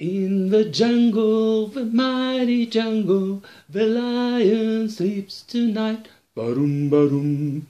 In the jungle, the mighty jungle, the lion sleeps tonight. Barum, barum,